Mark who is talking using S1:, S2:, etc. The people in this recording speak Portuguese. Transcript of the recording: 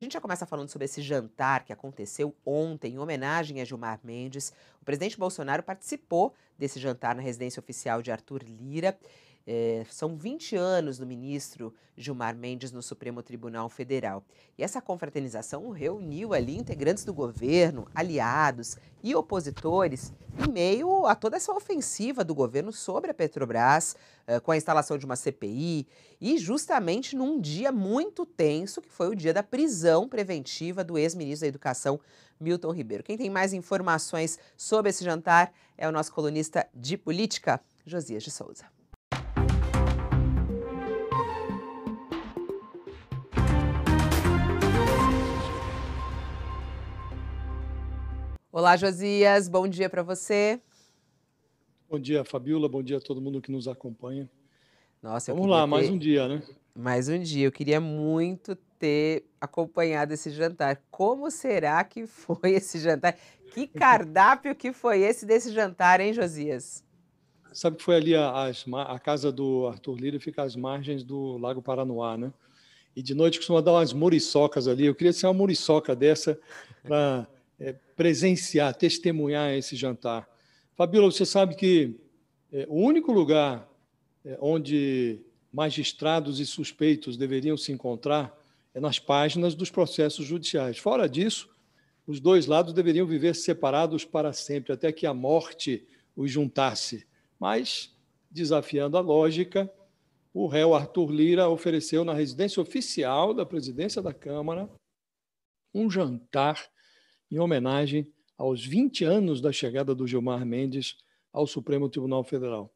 S1: A gente já começa falando sobre esse jantar que aconteceu ontem em homenagem a Gilmar Mendes. O presidente Bolsonaro participou desse jantar na residência oficial de Arthur Lira. É, são 20 anos do ministro Gilmar Mendes no Supremo Tribunal Federal. E essa confraternização reuniu ali integrantes do governo, aliados e opositores em meio a toda essa ofensiva do governo sobre a Petrobras, eh, com a instalação de uma CPI, e justamente num dia muito tenso, que foi o dia da prisão preventiva do ex-ministro da Educação, Milton Ribeiro. Quem tem mais informações sobre esse jantar é o nosso colunista de política, Josias de Souza. Olá, Josias, bom dia para você.
S2: Bom dia, Fabiola, bom dia a todo mundo que nos acompanha.
S1: Nossa, Vamos lá, ter... mais um dia, né? Mais um dia. Eu queria muito ter acompanhado esse jantar. Como será que foi esse jantar? Que cardápio que foi esse desse jantar, hein, Josias?
S2: Sabe que foi ali a, a, a casa do Arthur Lira, fica às margens do Lago Paranoá, né? E de noite costuma dar umas muriçocas ali. Eu queria ser uma muriçoca dessa para é, presenciar, testemunhar esse jantar. Fabíola, você sabe que é, o único lugar é, onde magistrados e suspeitos deveriam se encontrar é nas páginas dos processos judiciais. Fora disso, os dois lados deveriam viver separados para sempre, até que a morte os juntasse. Mas, desafiando a lógica, o réu Arthur Lira ofereceu na residência oficial da presidência da Câmara um jantar em homenagem aos 20 anos da chegada do Gilmar Mendes ao Supremo Tribunal Federal.